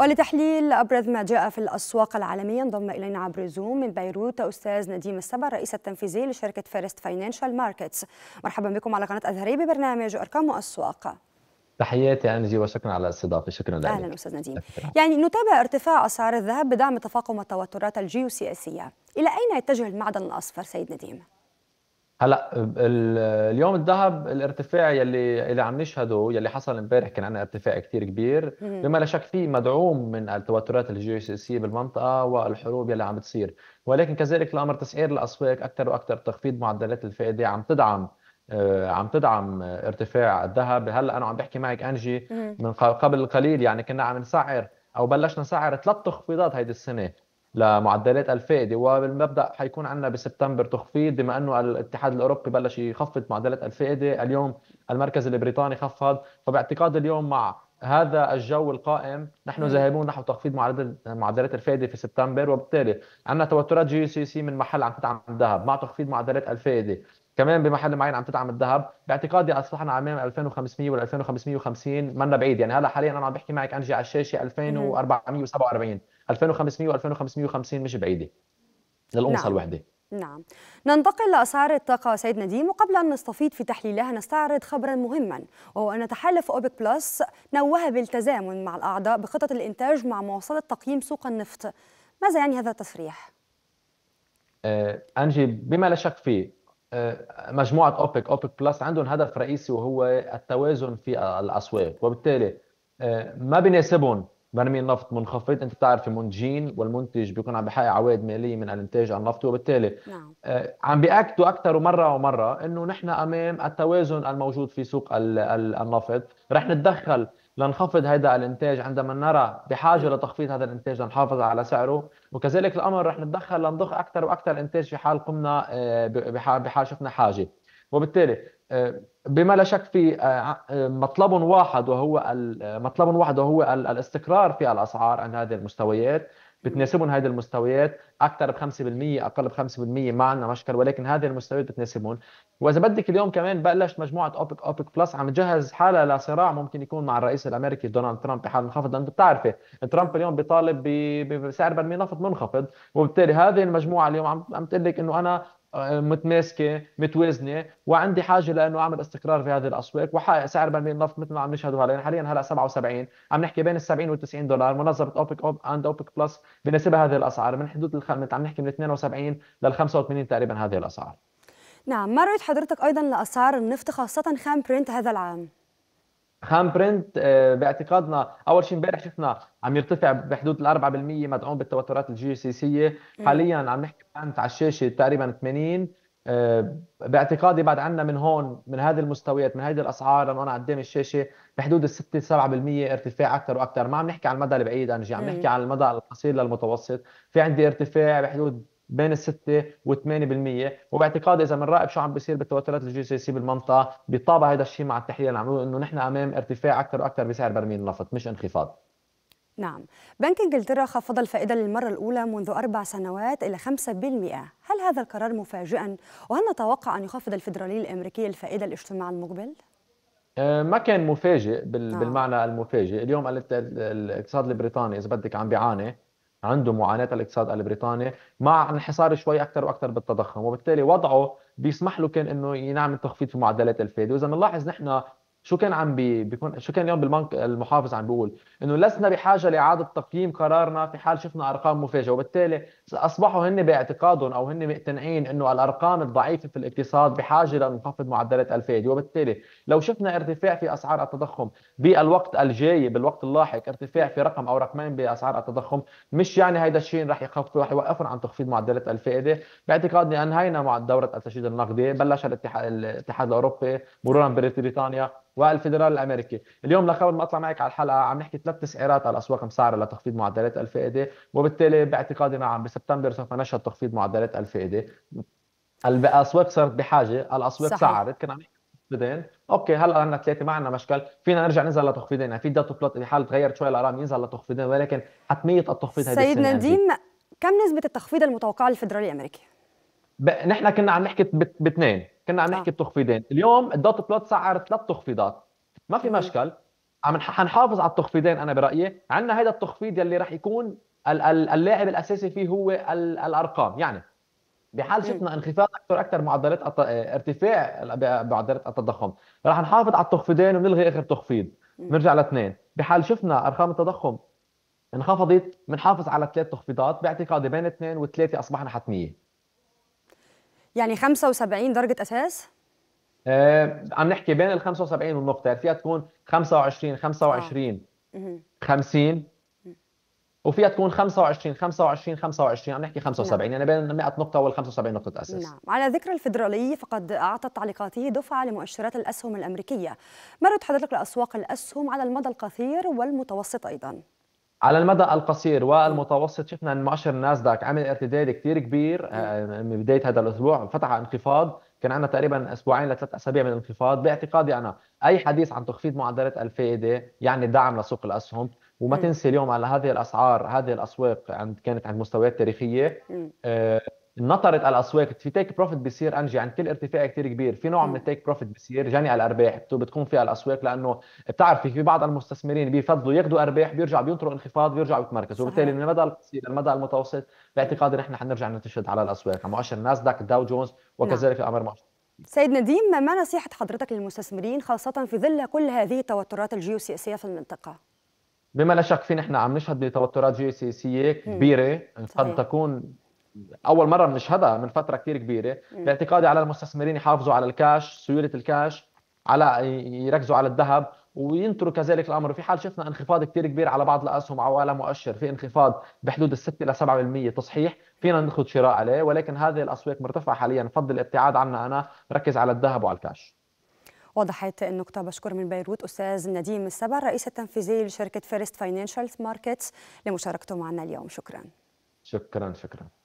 ولتحليل أبرز ما جاء في الأسواق العالمية انضم إلينا عبر زوم من بيروت أستاذ نديم السبع الرئيس التنفيذي لشركة فيرست فاينانشال ماركتس مرحبا بكم على قناة أزهري ببرنامج أرقام وأسواق تحياتي انجي وشكرا على الاستضافه شكرا لك اهلا استاذ نديم يعني نتابع ارتفاع اسعار الذهب بدعم تفاقم التوترات الجيوسياسيه الى اين يتجه المعدن الاصفر سيد نديم هلا اليوم الذهب الارتفاع يلي اللي عم نشهده يلي حصل امبارح كان عندنا ارتفاع كثير كبير بما لا شك فيه مدعوم من التوترات الجيوسياسيه بالمنطقه والحروب يلي عم بتصير ولكن كذلك الامر تسعير الاسواق اكثر واكثر تخفيض معدلات الفائده عم تدعم آه، عم تدعم ارتفاع الذهب هلا انا عم بحكي معك انجي من قبل قليل يعني كنا عم نسعر او بلشنا نسعر ثلاث تخفيضات هيدي السنه لمعدلات الفائده وبالمبدا حيكون عندنا بسبتمبر تخفيض بما انه الاتحاد الاوروبي بلش يخفض معدلات الفائده اليوم المركز البريطاني خفض فباعتقاد اليوم مع هذا الجو القائم نحن ذاهبون نحو تخفيض معدلات الفائده في سبتمبر وبالتالي عندنا توترات جي سي سي من محل عم تدعم الذهب مع تخفيض معدلات الفائده كمان بمحل معين عم تدعم الذهب باعتقادي اصبحنا امام 2500 وال 2550 منا بعيد يعني هلا حاليا انا عم بحكي معك انجي على الشاشه 2447 2500 و2550 مش بعيده للأنصة نعم. الوحدة نعم ننتقل لأسعار الطاقة سيد نديم وقبل أن نستفيد في تحليلها نستعرض خبرا مهما وهو أن تحالف أوبك بلس نوه بالتزامن مع الأعضاء بخطط الإنتاج مع مواصلة تقييم سوق النفط ماذا يعني هذا التصريح؟ آه، أنجي بما لا شك فيه آه، مجموعة أوبك أوبك بلس عندهم هدف رئيسي وهو التوازن في الأسواق وبالتالي آه، ما بيناسبهم برمي النفط منخفض انت بتعرف منتجين والمنتج بيكون عم بحقق عوائد ماليه من الانتاج على النفط وبالتالي نعم. آه، عم بياكدوا اكثر ومره ومره انه نحن امام التوازن الموجود في سوق النفط رح نتدخل لنخفض هذا الانتاج عندما نرى بحاجه لتخفيض هذا الانتاج لنحافظ على سعره وكذلك الامر رح نتدخل لنضخ اكثر واكثر انتاج في حال قمنا آه، بحال شفنا حاجه وبالتالي آه، بما لا شك في آه، آه، مطلب واحد وهو مطلب واحد وهو الاستقرار في الاسعار عند هذه المستويات بتناسبهم هذه المستويات اكثر ب 5% اقل ب 5% ما عندنا مشكل ولكن هذه المستويات بتناسبهم واذا بدك اليوم كمان بلشت مجموعه اوبك اوبك بلس عم تجهز حالها لصراع ممكن يكون مع الرئيس الامريكي دونالد ترامب بحال انخفض انت بتعرفي ترامب اليوم بيطالب بسعر برميل نفط منخفض وبالتالي هذه المجموعه اليوم عم تقول لك انه انا آه، متماسكه متوازنه وعندي حاجه لانه اعمل استقرار في هذه الاسواق وحقق سعر برميل النفط مثل ما عم نشهده هلا يعني حاليا هلا 77 عم نحكي بين ال 70 وال 90 دولار منظمه اوبك اوب اند اوبك بلس بنسبها هذه الاسعار من حدود الخ... عم نحكي من 72 لل 85 تقريبا هذه الاسعار نعم ما رأيت حضرتك أيضا لأسعار النفط خاصة خام برنت هذا العام؟ خام برنت آه، باعتقادنا اول شيء امبارح شفنا عم يرتفع بحدود ال 4% مدعوم بالتوترات الجيو سياسيه حاليا عم نحكي برنت على الشاشه تقريبا 80 آه، باعتقادي بعد عنا من هون من هذه المستويات من هذه الاسعار لانه انا قدام الشاشه بحدود ال 6 7% ارتفاع اكثر واكثر ما عم نحكي على المدى البعيد انجي يعني عم نحكي على المدى القصير للمتوسط في عندي ارتفاع بحدود بين 6 و 8% وباعتقادي إذا بنراقب شو عم بيصير بالتوترات الجي سي سي بالمنطقة بيطابع هذا الشيء مع التحليل اللي عملوه إنه نحن أمام ارتفاع أكثر وأكثر بسعر برميل النفط مش انخفاض نعم بنك إنجلترا خفض الفائدة للمرة الأولى منذ أربع سنوات إلى 5% هل هذا القرار مفاجئا؟ وهل نتوقع أن يخفض الفدرالي الأمريكي الفائدة الاجتماع المقبل؟ أه، ما كان مفاجئ نعم. بالمعنى المفاجئ اليوم الاقتصاد البريطاني اذا بدك عم بيعاني عنده معاناه الاقتصاد البريطاني مع انحصار شوي اكثر واكثر بالتضخم وبالتالي وضعه بيسمح له كان انه ينعمل تخفيض في معدلات الفائده واذا بنلاحظ نحن شو كان عم بي بيكون شو كان اليوم بالبنك المحافظ عم بيقول انه لسنا بحاجه لاعاده تقييم قرارنا في حال شفنا ارقام مفاجئه وبالتالي اصبحوا هن باعتقادهم او هن مقتنعين انه الارقام الضعيفه في الاقتصاد بحاجه لنخفض معدلات الفائده وبالتالي لو شفنا ارتفاع في اسعار التضخم بالوقت الجاي بالوقت اللاحق ارتفاع في رقم او رقمين باسعار التضخم مش يعني هيدا الشيء رح يخف رح يوقفهم عن تخفيض معدلات الفائده باعتقادي انهينا مع دوره التشديد النقدي بلش الاتحاد الاتحاد الاوروبي مرورا ببريطانيا والفيدرال الامريكي اليوم لقبل ما اطلع معك على الحلقه عم نحكي ثلاث تسعيرات على الاسواق مسعره لتخفيض معدلات الفائده وبالتالي باعتقادي نعم بسبتمبر سوف نشهد تخفيض معدلات الفائده الاسواق صارت بحاجه الاسواق صحيح. سعرت كنا عم تخفيضين اوكي هلا عندنا ثلاثه ما عندنا مشكل فينا نرجع ننزل لتخفيضين يعني في داتا بلوت حال تغيرت شوي الارقام ينزل لتخفيضين ولكن حتميه التخفيض هذه سيد نديم كم نسبه التخفيض المتوقعه للفدرالي الامريكي؟ نحن كنا عم نحكي باثنين كنا عم آه. نحكي بتخفيضين اليوم الدوت بلوت سعر ثلاث تخفيضات ما في مشكل عم حنحافظ على التخفيضين انا برايي عندنا هذا التخفيض يلي راح يكون اللاعب الاساسي فيه هو الارقام يعني بحال شفنا انخفاض اكثر اكثر معدلات ارتفاع معدلات التضخم راح نحافظ على التخفيضين ونلغي اخر تخفيض بنرجع لاثنين بحال شفنا ارقام التضخم انخفضت بنحافظ على ثلاث تخفيضات باعتقادي بين اثنين وثلاثه اصبحنا حتميه يعني 75 درجه اساس آه عم نحكي بين ال 75 والنقطه يعني فيها تكون 25 25 آه. 50 وفيها تكون 25 25 25 عم نحكي 75 نعم. يعني بين 100 نقطه وال 75 نقطه اساس نعم على ذكر الفدرالي فقد اعطت تعليقاته دفعه لمؤشرات الاسهم الامريكيه مرت حضرتك لاسواق الاسهم على المدى القصير والمتوسط ايضا على المدى القصير والمتوسط شفنا ان مؤشر الناسداك عمل ارتداد كثير كبير آه، من بدايه هذا الاسبوع فتح انخفاض كان عندنا تقريبا اسبوعين لثلاث اسابيع من الانخفاض باعتقادي انا اي حديث عن تخفيض معدلات الفائده يعني دعم لسوق الاسهم وما تنسى اليوم على هذه الاسعار هذه الاسواق عند كانت عند مستويات تاريخيه نطرت الاسواق في تيك بروفيت بيصير انجي عند كل ارتفاع كثير كبير في نوع من التيك بروفيت بيصير جني على الارباح بتكون فيها الاسواق لانه بتعرفي في بعض المستثمرين بيفضلوا ياخذوا ارباح بيرجع بينطروا انخفاض بيرجعوا بيتمركزوا وبالتالي من المدى القصير للمدى المتوسط باعتقادي نحن حنرجع نتشد على الاسواق على مؤشر ناسداك داو جونز وكذلك نعم. الامر مؤشر سيد نديم ما نصيحه حضرتك للمستثمرين خاصه في ظل كل هذه التوترات الجيوسياسيه في المنطقه؟ بما لا شك في نحن عم نشهد بتوترات جيوسياسيه كبيره قد تكون اول مره بنشهدها من فتره كثير كبيره باعتقادي على المستثمرين يحافظوا على الكاش سيوله الكاش على يركزوا على الذهب وينتروا كذلك الامر في حال شفنا انخفاض كثير كبير على بعض الاسهم او على مؤشر في انخفاض بحدود ال 6 الى 7% تصحيح فينا ناخذ شراء عليه ولكن هذه الاسواق مرتفعه حاليا بفضل الابتعاد عنها انا ركز على الذهب وعلى الكاش وضحت النقطة بشكر من بيروت أستاذ نديم السبع الرئيس التنفيذي لشركة فيرست فاينانشال ماركتس لمشاركته معنا اليوم شكرا شكرا شكرا